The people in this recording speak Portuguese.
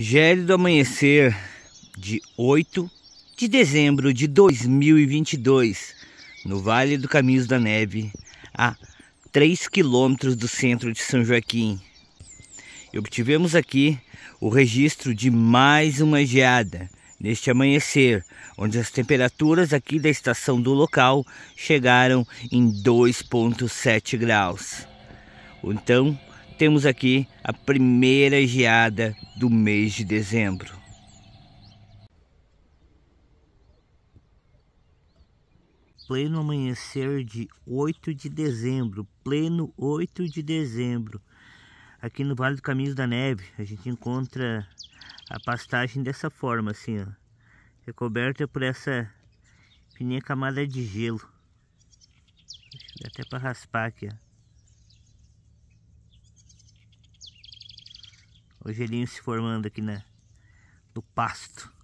Gélido amanhecer de 8 de dezembro de 2022, no Vale do Caminhos da Neve, a 3 quilômetros do centro de São Joaquim. E obtivemos aqui o registro de mais uma geada neste amanhecer, onde as temperaturas aqui da estação do local chegaram em 2,7 graus. Então, temos aqui a primeira geada do mês de dezembro. Pleno amanhecer de 8 de dezembro, pleno 8 de dezembro. Aqui no Vale do Caminhos da Neve, a gente encontra a pastagem dessa forma, assim, ó. Recoberta por essa fininha camada de gelo. até para raspar aqui, ó. o gelinho se formando aqui na, né? no pasto.